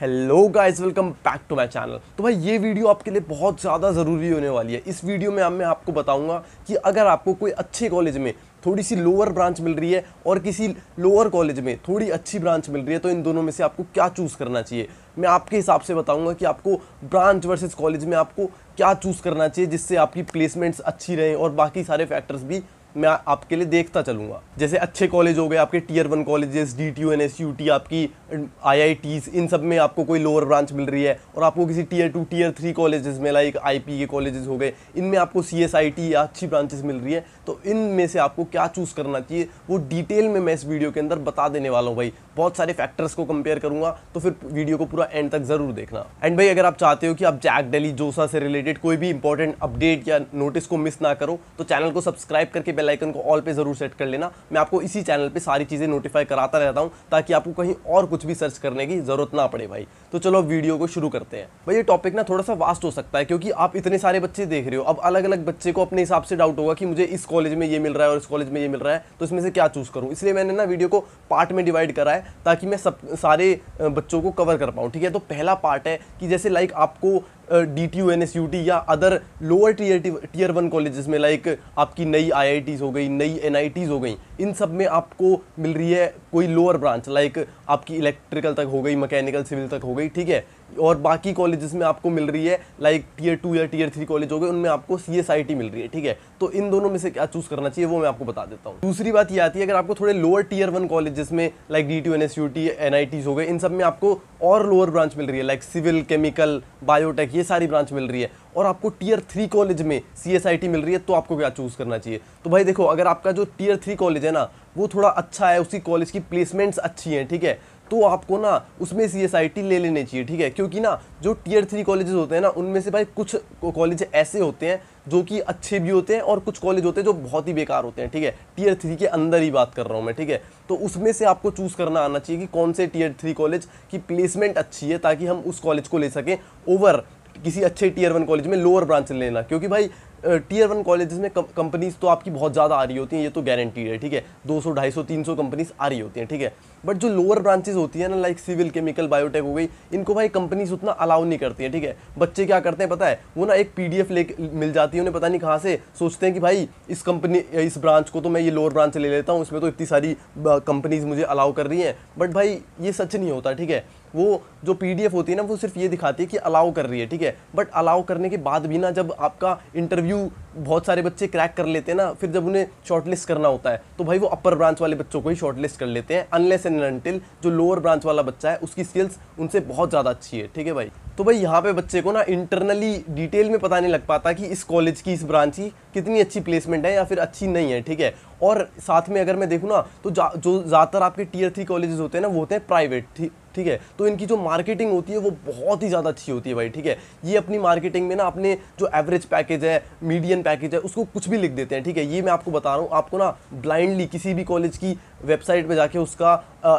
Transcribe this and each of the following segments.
hello guys welcome back to my channel तो भाई ये वीडियो आपके लिए बहुत ज़्यादा ज़रूरी होने वाली है इस वीडियो में अब मैं आपको बताऊंगा कि अगर आपको कोई अच्छे कॉलेज में थोड़ी सी लोअर ब्रांच मिल रही है और किसी लोअर कॉलेज में थोड़ी अच्छी ब्रांच मिल रही है तो इन दोनों में से आपको क्या चूज़ करना चाहिए मैं आपके हिसाब से बताऊँगा कि आपको ब्रांच वर्सेज़ कॉलेज में आपको क्या चूज़ करना चाहिए जिससे आपकी प्लेसमेंट्स अच्छी रहें और बाकी सारे फैक्टर्स भी मैं आपके लिए देखता चलूँगा जैसे अच्छे कॉलेज हो गए आपके tier one colleges D T U N S U T आपकी आई आई टीज़ इन सब में आपको कोई लोअर ब्रांच मिल रही है और आपको किसी tier two tier three colleges में लाइक आई पी के कॉलेजेस हो गए इनमें आपको सी एस आई टी या अच्छी ब्रांचेस मिल रही है तो इन में से आपको क्या चूज़ करना चाहिए वो डिटेल में मैं इस वीडियो के अंदर बता देने वाला हूँ भाई बहुत सारे फैक्टर्स को कंपेयर करूँगा तो फिर वीडियो को पूरा एंड तक ज़रूर देखना एंड भाई अगर आप चाहते हो कि आप जैक डेली जोसा से रिलेटेड कोई भी इंपॉर्टेंट अपडेट या नोटिस को मिस ना करो तो चैनल को सब्सक्राइब करके बेल आइकन को ऑल पे ज़रूर सेट कर लेना मैं आपको इसी चैनल पे सारी चीज़ें नोटिफाई कराता रहता हूँ ताकि आपको कहीं और कुछ भी सर्च करने की ज़रूरत ना पड़े भाई तो चलो वीडियो को शुरू करते हैं भाई ये टॉपिक ना थोड़ा सा वास्ट हो सकता है क्योंकि आप इतने सारे बच्चे देख रहे हो अब अलग अलग बच्चे को अपने हिसाब से डाउट होगा कि मुझे इस कॉलेज में ये मिल रहा है और इस कॉलेज में ये मिल रहा है तो इसमें से क्या चूज़ करूँ इसलिए मैंने ना वीडियो को पार्ट में डिवाइड करा है ताकि मैं सब सारे बच्चों को कवर कर पाऊँ ठीक है तो पहला पार्ट है कि जैसे लाइक आपको D T U N S U T या other lower tier tier one colleges में लाइक आपकी नई आई आई टीज़ हो गई नई एन आई टीज़ हो गई इन सब में आपको मिल रही है कोई लोअर ब्रांच लाइक आपकी इलेक्ट्रिकल तक हो गई मैकेनिकल सिविल तक हो गई ठीक है और बाकी कॉलेजेस में आपको मिल रही है लाइक टीयर टू या टीयर थ्री कॉलेज हो गए उनमें आपको सी एस आई टी मिल रही है ठीक है तो इन दोनों में से क्या चूज़ करना चाहिए वो मैं आपको बता देता हूँ दूसरी बात ये आती है अगर आपको थोड़े लोअर टीयर वन कॉलेजेस में like D T N S U T N I Ts हो गए इन सब में आपको और लोअर ब्रांच मिल रही है लाइक सिविल केमिकल बायोटेक ये सारी ब्रांच मिल रही है और आपको टीयर थ्री कॉलेज में सी एस आई टी मिल रही है तो आपको क्या चूज़ करना चाहिए तो भाई देखो अगर आपका जो टीयर थ्री कॉलेज है ना वो थोड़ा अच्छा है उसी कॉलेज की प्लेसमेंट्स अच्छी हैं ठीक है तो आपको ना उसमें सी एस आई टी ले लेने चाहिए ठीक है क्योंकि ना जो टीयर थ्री कॉलेजेस होते हैं ना उनमें से भाई कुछ कॉलेज ऐसे होते हैं जो कि अच्छे भी होते हैं और कुछ कॉलेज होते हैं जो बहुत ही बेकार होते हैं ठीक है टीयर थ्री के अंदर ही बात कर रहा हूँ मैं ठीक है तो उसमें से आपको चूज़ करना आना चाहिए कि कौन से टीयर थ्री कॉलेज की प्लेसमेंट अच्छी है ताकि हम उस कॉलेज को ले सकें ओवर किसी अच्छे टीयर वन कॉलेज में लोअर ब्रांच लेना क्योंकि भाई टीयर वन कॉलेजेस में कंपनीज़ तो आपकी बहुत ज़्यादा आ रही होती हैं ये तो गारंटीड है ठीक है 200 250 300 कंपनीज़ आ रही होती हैं ठीक है बट जो लोअर ब्रांचेज होती है ना लाइक सिविल केमिकल बायोटेक हो गई इनको भाई कंपनीज उतना अलाउ नहीं करती हैं ठीक है बच्चे क्या करते हैं पता है वो ना एक पी ले मिल जाती है उन्हें पता नहीं कहाँ से सोचते हैं कि भाई इस कंपनी इस ब्रांच को तो मैं ये लोअर ब्रांच ले लेता हूँ उसमें तो इतनी सारी कंपनीज़ मुझे अलाउ कर रही हैं बट भाई ये सच नहीं होता ठीक है वो जो पीडीएफ होती है ना वो सिर्फ ये दिखाती है कि अलाउ कर रही है ठीक है बट अलाउ करने के बाद भी ना जब आपका इंटरव्यू बहुत सारे बच्चे क्रैक कर लेते हैं ना फिर जब उन्हें शॉर्टलिस्ट करना होता है तो भाई वो अपर ब्रांच वाले बच्चों को ही शॉर्टलिस्ट कर लेते हैं अनलेस एंड अनटिल जो लोअर ब्रांच वाला बच्चा है उसकी स्किल्स उनसे बहुत ज़्यादा अच्छी है ठीक है भाई तो भाई यहाँ पे बच्चे को ना इंटरनली डिटेल में पता नहीं लग पाता कि इस कॉलेज की इस ब्रांच की कितनी अच्छी प्लेसमेंट है या फिर अच्छी नहीं है ठीक है और साथ में अगर मैं देखूँ ना तो जा, जो ज़्यादातर आपके टीयर थ्री कॉलेजेस होते हैं ना वो होते हैं प्राइवेट ठीक ठीक है तो इनकी जो मार्केटिंग होती है वो बहुत ही ज़्यादा अच्छी होती है भाई ठीक है ये अपनी मार्केटिंग में ना अपने जो एवरेज पैकेज है मीडियम पैकेज है उसको कुछ भी लिख देते हैं ठीक है ये मैं आपको बता रहा हूँ आपको ना ब्लाइंडली किसी भी कॉलेज की वेबसाइट पे जाके उसका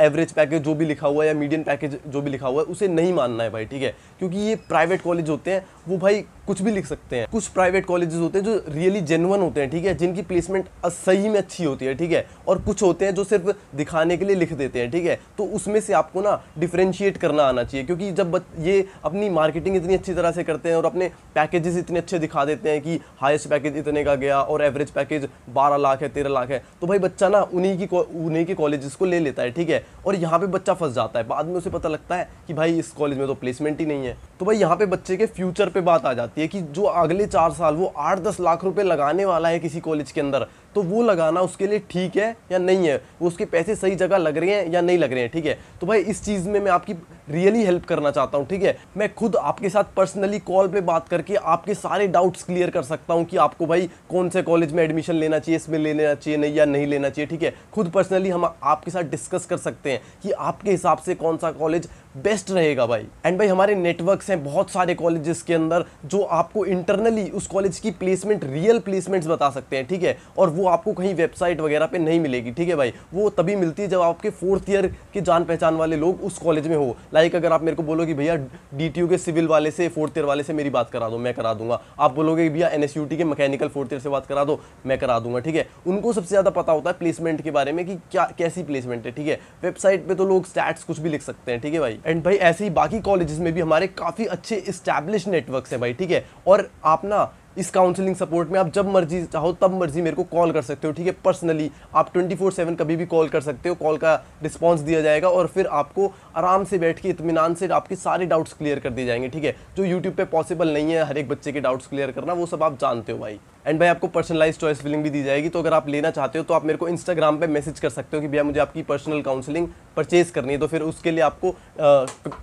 एवरेज पैकेज जो भी लिखा हुआ है या मीडियम पैकेज जो भी लिखा हुआ है उसे नहीं मानना है भाई ठीक है क्योंकि ये प्राइवेट कॉलेज होते हैं वो भाई कुछ भी लिख सकते हैं कुछ प्राइवेट कॉलेजेस होते हैं जो रियली जेनुअन होते हैं ठीक है जिनकी प्लेसमेंट सही में अच्छी होती है ठीक है और कुछ होते हैं जो सिर्फ दिखाने के लिए लिख देते हैं ठीक है तो उसमें से आपको ना डिफ्रेंशिएट करना आना चाहिए क्योंकि जब ये अपनी मार्केटिंग इतनी अच्छी तरह से करते हैं और अपने पैकेजेस इतने अच्छे दिखा देते हैं कि हाइस्ट पैकेज इतने का गया और एवरेज पैकेज बारह लाख है तेरह लाख है तो भाई बच्चा ना उन्हीं की उन्हीं के कॉलेज को ले लेता है ठीक है और यहाँ पे बच्चा फंस जाता है बाद में उसे पता लगता है कि भाई इस कॉलेज में तो प्लेसमेंट ही नहीं है तो भाई यहाँ पे बच्चे के फ्यूचर पे बात आ जाती है कि जो अगले चार साल वो आठ दस लाख रुपए लगाने वाला है किसी कॉलेज के अंदर तो वो लगाना उसके लिए ठीक है या नहीं है वो उसके पैसे सही जगह लग रहे हैं या नहीं लग रहे हैं ठीक है तो भाई इस चीज़ में मैं आपकी रियली हेल्प करना चाहता हूँ ठीक है मैं खुद आपके साथ पर्सनली कॉल पे बात करके आपके सारे डाउट्स क्लियर कर सकता हूँ कि आपको भाई कौन से कॉलेज में एडमिशन लेना चाहिए इसमें लेना चाहिए नहीं या नहीं लेना चाहिए ठीक है खुद पर्सनली हम आपके साथ डिस्कस कर सकते हैं कि आपके हिसाब से कौन सा कॉलेज बेस्ट रहेगा भाई एंड भाई हमारे नेटवर्क्स हैं बहुत सारे कॉलेजेस के अंदर जो आपको इंटरनली उस कॉलेज की प्लेसमेंट रियल प्लेसमेंट्स बता सकते हैं ठीक है और वो आपको कहीं वेबसाइट वगैरह पे नहीं मिलेगी ठीक है भाई वो तभी मिलती है जब आपके फोर्थ ईयर के जान पहचान वाले लोग उस कॉलेज में हो लाइक लाइक अगर आप मेरे को बोलोगे भैया डी के सिविल वाले से फोर्थ ईयर वाले से मेरी बात करा दो मैं करा दूंगा आप बोलोगे भैया एन के मैकेनिकल फोर्थ ईयर से बात करा दो मैं करा दूंगा ठीक है उनको सबसे ज़्यादा पता होता है प्लेसमेंट के बारे में कि क्या कैसी प्लेसमेंट है ठीक है वेबसाइट पर तो लोग स्टैट्स कुछ भी लिख सकते हैं ठीक है भाई एंड भाई ऐसे ही बाकी कॉलेजेस में भी हमारे काफ़ी अच्छे इस्टेब्लिश नेटवर्क हैं भाई ठीक है और आप ना इस काउंसलिंग सपोर्ट में आप जब मर्जी चाहो तब मर्जी मेरे को कॉल कर सकते हो ठीक है पर्सनली आप 24/7 कभी भी कॉल कर सकते हो कॉल का रिस्पांस दिया जाएगा और फिर आपको आराम से बैठ के इतमान से आपके सारे डाउट्स क्लियर कर दिए जाएंगे ठीक है जो यूट्यूब पर पॉसिबल नहीं है हर एक बच्चे के डाउट्स क्लियर करना वो सब आप जानते हो भाई एंड भाई आपको पर्सनलाइज चॉइस फिलिंग भी दी जाएगी तो अगर आप लेना चाहते हो तो आप मेरे को इंस्टाग्राम पे मैसेज कर सकते हो कि भैया मुझे आपकी पर्सनल काउंसलिंग परचेज करनी है तो फिर उसके लिए आपको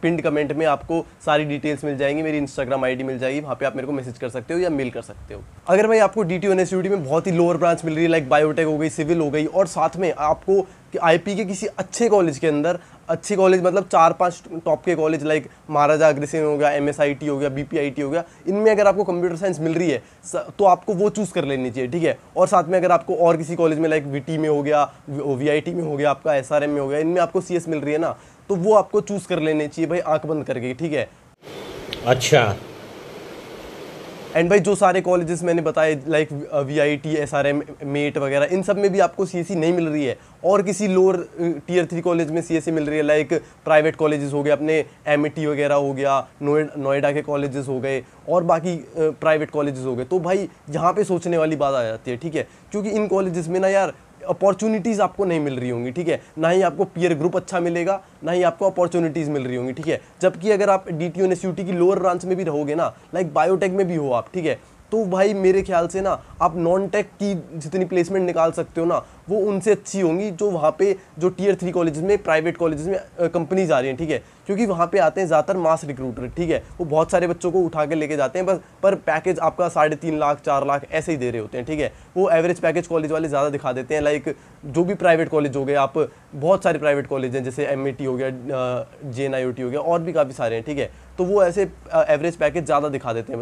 पिंड कमेंट में आपको सारी डिटेल्स मिल जाएंगी मेरी इंस्टाग्राम आईडी मिल जाएगी वहाँ पे आप मेरे को मैसेज कर सकते हो या मेल कर सकते हो अगर भाई आपको डी टी में बहुत ही लोअर ब्रांच मिल रही है लाइक बायोटेक हो गई सिविल हो गई और साथ में आपको आई के किसी अच्छे कॉलेज के अंदर अच्छी कॉलेज मतलब चार पांच टॉप के कॉलेज लाइक महाराजा अग्रसेन हो गया एम हो गया बी हो गया इनमें अगर आपको कंप्यूटर साइंस मिल रही है तो आपको वो चूज़ कर लेनी चाहिए ठीक है और साथ में अगर आपको और किसी कॉलेज में लाइक वी में हो गया वी में हो गया आपका एस में हो गया इनमें आपको सी मिल रही है ना तो वो आपको चूज़ कर लेनी चाहिए भाई आँख बंद करके ठीक है अच्छा एंड भाई जो सारे कॉलेजेस मैंने बताए like V I T S R M मेट वगैरह इन सब में भी आपको सी एस सी नहीं मिल रही है और किसी लोअर टीयर थ्री कॉलेज में सी एस सी मिल रही है लाइक प्राइवेट कॉलेजेस हो गए अपने एम टी वगैरह हो गया नोएडा के कॉलेजेस हो गए और बाकी प्राइवेट uh, कॉलेजेस हो गए तो भाई यहाँ पे सोचने वाली बात आ जाती है ठीक है क्योंकि इन कॉलेजेस में ना यार अपॉर्चुनिटीज़ आपको नहीं मिल रही होंगी ठीक है ना ही आपको पीयर ग्रुप अच्छा मिलेगा ना ही आपको अपॉर्चुनिटीज़ मिल रही होंगी ठीक है जबकि अगर आप डी टी की लोअर ब्रांच में भी रहोगे ना लाइक बायोटेक में भी हो आप ठीक है तो भाई मेरे ख्याल से ना आप नॉन टेक की जितनी प्लेसमेंट निकाल सकते हो ना वो उनसे अच्छी होंगी जो वहाँ पे जो टीयर थ्री कॉलेज में प्राइवेट कॉलेजेस में कंपनीज आ रही हैं ठीक है क्योंकि वहाँ पे आते हैं ज़्यादातर मास रिक्रूटर ठीक है वो बहुत सारे बच्चों को उठा के लेके जाते हैं बस पर पैकेज आपका साढ़े तीन लाख चार लाख ऐसे ही दे रहे होते हैं ठीक है वो एवरेज पैकेज कॉलेज वाले ज़्यादा दिखा देते हैं लाइक जो भी प्राइवेट कॉलेज हो गए आप बहुत सारे प्राइवेट कॉलेज हैं जैसे एम e हो गया जे हो गया और भी काफ़ी सारे हैं ठीक है तो वो ऐसे एवरेज पैकेज ज़्यादा दिखा देते हैं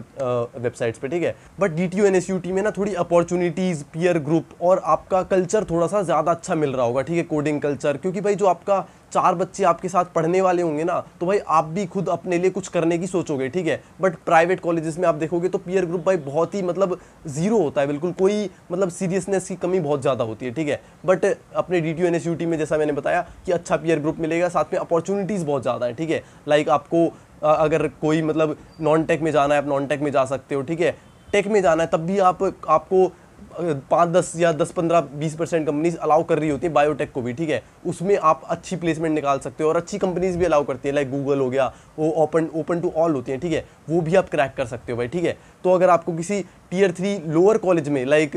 वेबसाइट्स पे ठीक है but D T N S U में ना थोड़ी अपॉर्चुनिटीज़ पीयर ग्रुप और आपका कल्चर थोड़ा सा ज़्यादा अच्छा मिल रहा होगा ठीक है कोडिंग कल्चर क्योंकि भाई जो आपका चार बच्चे आपके साथ पढ़ने वाले होंगे ना तो भाई आप भी खुद अपने लिए कुछ करने की सोचोगे ठीक है बट प्राइवेट कॉलेजेस में आप देखोगे तो पीयर ग्रुप भाई बहुत ही मतलब ज़ीरो होता है बिल्कुल कोई मतलब सीरियसनेस की कमी बहुत ज़्यादा होती है ठीक है बट अपने D T N S U T में जैसा मैंने बताया कि अच्छा पीयर ग्रुप मिलेगा साथ में अपॉर्चुनिटीज़ बहुत ज़्यादा है ठीक है लाइक आपको अगर कोई मतलब नॉन टेक में जाना है आप नॉन टेक में जा सकते हो ठीक है टेक में जाना है तब भी आप आपको पाँच दस या दस पंद्रह बीस परसेंट कंपनीज अलाउ कर रही होती है बायोटेक को भी ठीक है उसमें आप अच्छी प्लेसमेंट निकाल सकते हो और अच्छी कंपनीज भी अलाउ करती है लाइक गूगल हो गया वो ओपन ओपन टू ऑल होती हैं ठीक है वो भी आप क्रैक कर सकते हो भाई ठीक है तो अगर आपको किसी टीयर थ्री लोअर कॉलेज में लाइक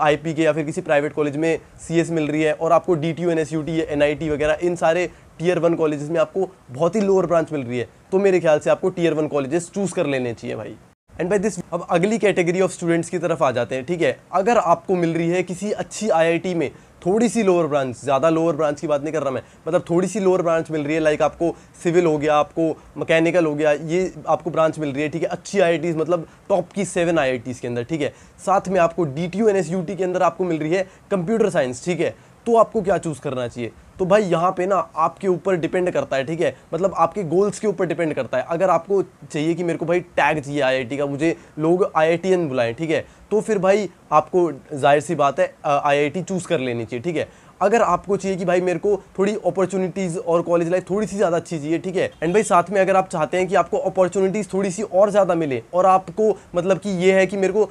आई के या फिर किसी प्राइवेट कॉलेज में सी मिल रही है और आपको D T U N S U T N I T वगैरह इन सारे टीयर वन कॉलेजेस में आपको बहुत ही लोअर ब्रांच मिल रही है तो मेरे ख्याल से आपको टीयर वन कॉलेजेस चूज़ कर लेने चाहिए भाई एंड बाय दिस अब अगली कैटेगरी ऑफ स्टूडेंट्स की तरफ आ जाते हैं ठीक है अगर आपको मिल रही है किसी अच्छी आई में थोड़ी सी लोअर ब्रांच ज़्यादा लोअर ब्रांच की बात नहीं कर रहा मैं मतलब थोड़ी सी लोअर ब्रांच मिल रही है लाइक आपको सिविल हो गया आपको मैकेनिकल हो गया ये आपको ब्रांच मिल रही है ठीक है अच्छी आई मतलब टॉप की सेवन आई के अंदर ठीक है साथ में आपको डी टी के अंदर आपको मिल रही है कंप्यूटर साइंस ठीक है तो आपको क्या चूज़ करना चाहिए तो भाई यहाँ पे ना आपके ऊपर डिपेंड करता है ठीक है मतलब आपके गोल्स के ऊपर डिपेंड करता है अगर आपको चाहिए कि मेरे को भाई टैग चाहिए आई का मुझे लोग आई बुलाएं ठीक है तो फिर भाई आपको जाहिर सी बात है आई चूज़ कर लेनी चाहिए ठीक है अगर आपको चाहिए कि भाई मेरे को थोड़ी अपॉर्चुनिटीज़ और कॉलेज लाइफ थोड़ी सी ज़्यादा अच्छी चाहिए ठीक है एंड भाई साथ में अगर आप चाहते हैं कि आपको अपॉर्चुनिटीज़ थोड़ी सी और ज़्यादा मिले और आपको मतलब कि ये है कि मेरे को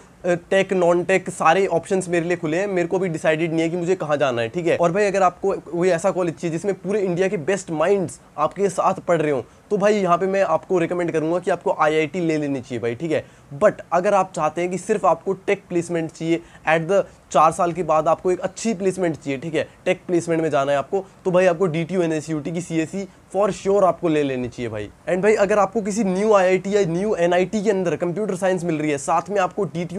टेक नॉन टेक सारे ऑप्शंस मेरे लिए खुले हैं मेरे को भी डिसाइडेड नहीं है कि मुझे कहाँ जाना है ठीक है और भाई अगर आपको कोई ऐसा कॉलेज चाहिए जिसमें पूरे इंडिया के बेस्ट माइंड्स आपके साथ पढ़ रहे हो तो भाई यहाँ पे मैं आपको रिकमेंड करूँगा कि आपको आईआईटी ले लेनी चाहिए भाई ठीक है बट अगर आप चाहते हैं कि सिर्फ आपको टेक प्लेसमेंट चाहिए एट द चार साल के बाद आपको एक अच्छी प्लेसमेंट चाहिए ठीक है टेक प्लेसमेंट में जाना है आपको तो भाई आपको डी टी की सी फॉर श्योर sure आपको ले लेनी चाहिए भाई एंड भाई अगर आपको किसी न्यू आईआईटी या न्यू एनआईटी के अंदर कंप्यूटर साइंस मिल रही है साथ में आपको टी टी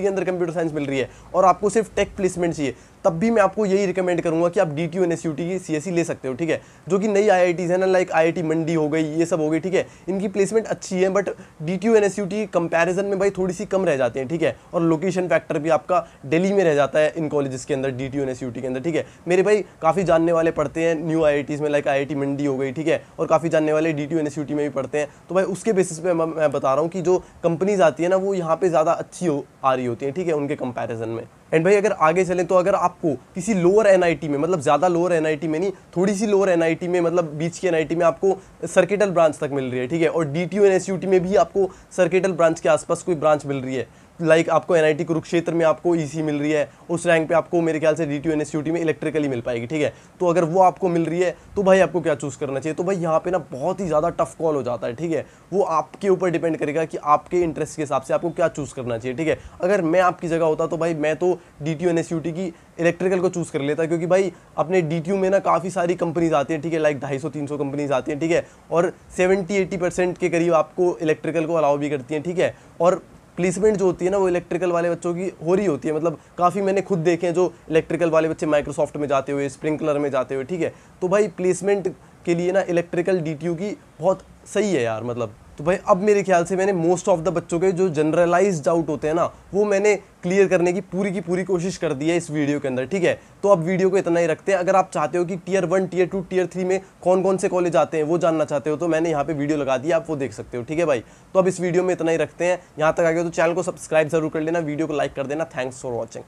के अंदर कंप्यूटर साइंस मिल रही है और आपको सिर्फ टेक प्लेसमेंट चाहिए तब भी मैं आपको यही रिकमेंड करूँगा कि आप डी टी यू की सी e ले सकते हो ठीक है जो कि नई आई है ना लाइक आई मंडी हो गई ये सब हो गई ठीक है इनकी प्लेसमेंट अच्छी है but D T U comparison में भाई थोड़ी सी कम रह जाती है ठीक है और लोकेशन फैक्टर भी आपका डेली में रह जाता है इन कॉलेज के अंदर डी टी के अंदर ठीक है मेरे भाई काफ़ी जानने वाले पढ़ते हैं न्यू आई में लाइक आई मंडी हो गई हुई ठीक है और काफ़ी जानने वाले डी टी में भी पढ़ते हैं तो भाई उसके बेसिस पे मैं बता रहा हूँ कि जो कंपनीज आती है ना वो यहाँ पे ज़्यादा अच्छी हो आ रही होती है ठीक है उनके कंपैरिजन में एंड भाई अगर आगे चलें तो अगर आपको किसी लोअर एन में मतलब ज़्यादा लोअर एन में नहीं थोड़ी सी लोअर एन में मतलब बीच की एन में आपको सर्किटल ब्रांच तक मिल रही है ठीक है और डी टी में भी आपको सर्किटल ब्रांच के आसपास कोई ब्रांच मिल रही है लाइक like आपको एनआईटी कुरुक्षेत्र में आपको ई e मिल रही है उस रैंक पे आपको मेरे ख्याल से डी टी यू में इलेक्ट्रिकली मिल पाएगी ठीक है तो अगर वो आपको मिल रही है तो भाई आपको क्या चूज़ करना चाहिए तो भाई यहाँ पे ना बहुत ही ज़्यादा टफ कॉल हो जाता है ठीक है वो आपके ऊपर डिपेंड करेगा कि आपके इंटरेस्ट के हिसाब से आपको क्या चूज़ करना चाहिए ठीक है अगर मैं आपकी जगह होता तो भाई मैं तो डी टी की इलेक्ट्रिकल को चूज़ कर लेता क्योंकि भाई अपने डी में ना काफ़ी सारी कंपनीज आती हैं ठीक है लाइक ढाई सौ तीन सौ कंपनीज आती हैं ठीक है और सेवेंटी एट्टी परसेंट के करीब आपको इलेक्ट्रिकल को अलाउ भी करती हैं ठीक है और प्लेसमेंट जो होती है ना वो इलेक्ट्रिकल वाले बच्चों की हो रही होती है मतलब काफ़ी मैंने खुद देखे हैं जो इलेक्ट्रिकल वाले बच्चे माइक्रोसॉफ्ट में जाते हुए स्प्रिंकलर में जाते हुए ठीक है तो भाई प्लेसमेंट के लिए ना इलेक्ट्रिकल डी की बहुत सही है यार मतलब तो भाई अब मेरे ख्याल से मैंने मोस्ट ऑफ द बच्चों के जो जनरलाइज डाउट होते हैं ना वो मैंने क्लियर करने की पूरी की पूरी कोशिश कर दी है इस वीडियो के अंदर ठीक है तो अब वीडियो को इतना ही रखते हैं अगर आप चाहते हो कि tier one tier two tier three में कौन कौन से कॉलेज आते हैं वो जानना चाहते हो तो मैंने यहाँ पे वीडियो लगा दी आप वो देख सकते हो ठीक है भाई तो अब इस वीडियो में इतना ही रखते हैं यहाँ तक आगे तो चैनल को सब्सक्राइब जरूर कर लेना वीडियो को लाइक कर देना थैंक्स फॉर वॉचिंग